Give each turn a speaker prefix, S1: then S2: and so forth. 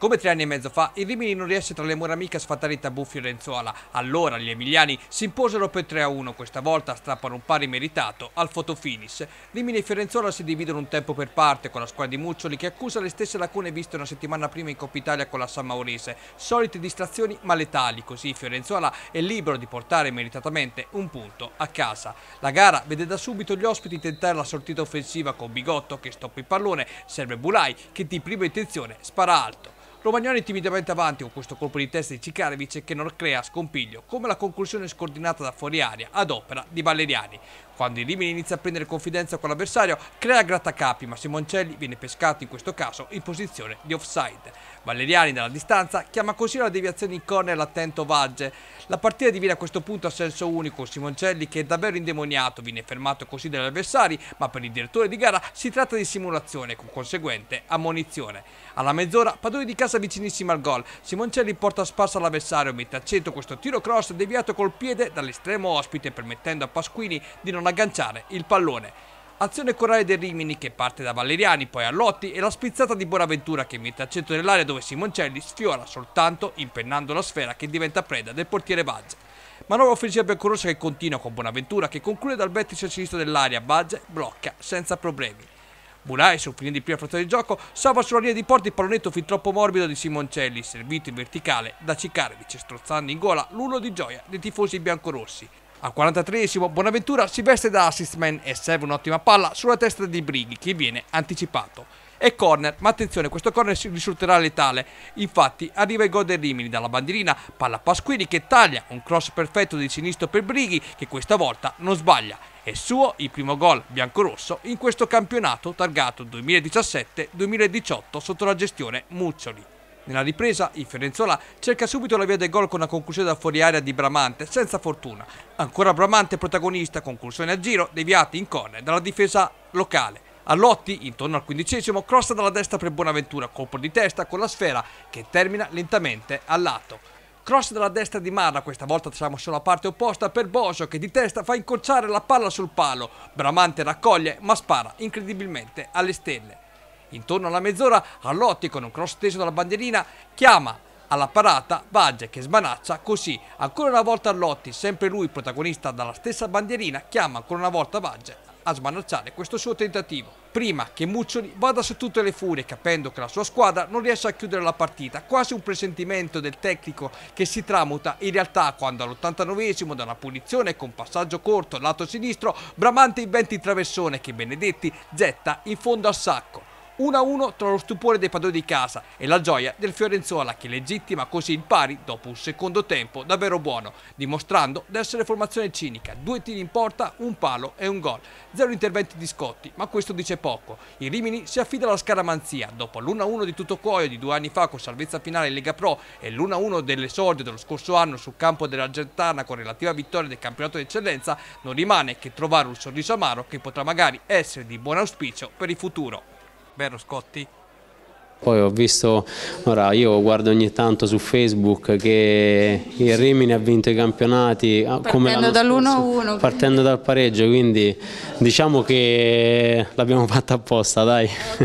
S1: Come tre anni e mezzo fa, il Rimini non riesce tra le mura amiche a sfatare i tabù Fiorenzuola. Allora gli emiliani si imposero per 3 a 1, questa volta strappano un pari meritato al fotofinis. Rimini e Fiorenzuola si dividono un tempo per parte con la squadra di Muccioli che accusa le stesse lacune viste una settimana prima in Coppa Italia con la San Maurese. Solite distrazioni ma letali, così Fiorenzuola è libero di portare meritatamente un punto a casa. La gara vede da subito gli ospiti tentare la sortita offensiva con Bigotto che stoppa il pallone, serve Bulai che di prima intenzione spara alto. Romagnoli timidamente avanti con questo colpo di testa di Cicarevic che non crea scompiglio, come la conclusione scordinata da fuori aria ad opera di Valeriani. Quando il Rimini inizia a prendere confidenza con l'avversario, crea grattacapi, ma Simoncelli viene pescato in questo caso in posizione di offside. Valeriani dalla distanza chiama così la deviazione in corner l'attento Vagge. La partita divide a questo punto a senso unico, Simoncelli che è davvero indemoniato viene fermato così dagli avversari, ma per il direttore di gara si tratta di simulazione con conseguente ammonizione. Alla mezz'ora Padone di casa vicinissima al gol, Simoncelli porta a spasso all'avversario, mette a centro questo tiro cross deviato col piede dall'estremo ospite permettendo a Pasquini di non agganciare il pallone. Azione corale del Rimini che parte da Valeriani, poi a Lotti e la spizzata di Bonaventura che mette al centro dell'area dove Simoncelli sfiora soltanto impennando la sfera che diventa preda del portiere Bazza. Manovra offensiva biancorossa che continua con Bonaventura che conclude dal vertice sinistro dell'area, Bazza blocca senza problemi. Burai, fine di prima frazione di gioco, salva sulla linea di porta il pallonetto fin troppo morbido di Simoncelli, servito in verticale da Cicarevic, strozzando in gola l'uno di gioia dei tifosi biancorossi. Al 43esimo Bonaventura si veste da assist man e serve un'ottima palla sulla testa di Brighi che viene anticipato. È corner, ma attenzione, questo corner risulterà letale. Infatti arriva il gol del Rimini dalla bandierina, palla Pasquini che taglia, un cross perfetto di sinistro per Brighi che questa volta non sbaglia. È suo il primo gol biancorosso in questo campionato targato 2017-2018 sotto la gestione Muccioli. Nella ripresa il Fiorenzola cerca subito la via del gol con una conclusione da fuori area di Bramante, senza fortuna. Ancora Bramante protagonista, conclusione a giro, deviati in corner dalla difesa locale. Allotti, intorno al quindicesimo, crossa dalla destra per Bonaventura, colpo di testa con la sfera che termina lentamente a lato. Cross dalla destra di Marra, questa volta siamo sulla parte opposta per Bosio che di testa fa incocciare la palla sul palo. Bramante raccoglie ma spara incredibilmente alle stelle. Intorno alla mezz'ora, Allotti con un cross teso dalla bandierina chiama alla parata Bagge che sbanaccia così ancora una volta Allotti, sempre lui protagonista dalla stessa bandierina, chiama ancora una volta Bagge a sbanacciare questo suo tentativo. Prima che Muccioli vada su tutte le furie capendo che la sua squadra non riesce a chiudere la partita, quasi un presentimento del tecnico che si tramuta in realtà quando all'89esimo da una punizione con passaggio corto lato sinistro, Bramante inventa il traversone che Benedetti getta in fondo al sacco. 1-1 tra lo stupore dei padroni di casa e la gioia del Fiorenzuola che legittima così il pari dopo un secondo tempo davvero buono, dimostrando di essere formazione cinica, due tiri in porta, un palo e un gol, zero interventi di Scotti, ma questo dice poco. Il Rimini si affida alla scaramanzia, dopo l'1-1 di tutto cuoio di due anni fa con salvezza finale in Lega Pro e l'1-1 dell'esordio dello scorso anno sul campo dell'Argentana con relativa vittoria del campionato d'eccellenza, non rimane che trovare un sorriso amaro che potrà magari essere di buon auspicio per il futuro vero Scotti? Poi ho visto, ora io guardo ogni tanto su Facebook che il Rimini ha vinto i campionati ah, partendo dall'1-1. Partendo dal pareggio, quindi diciamo che l'abbiamo fatta apposta, dai.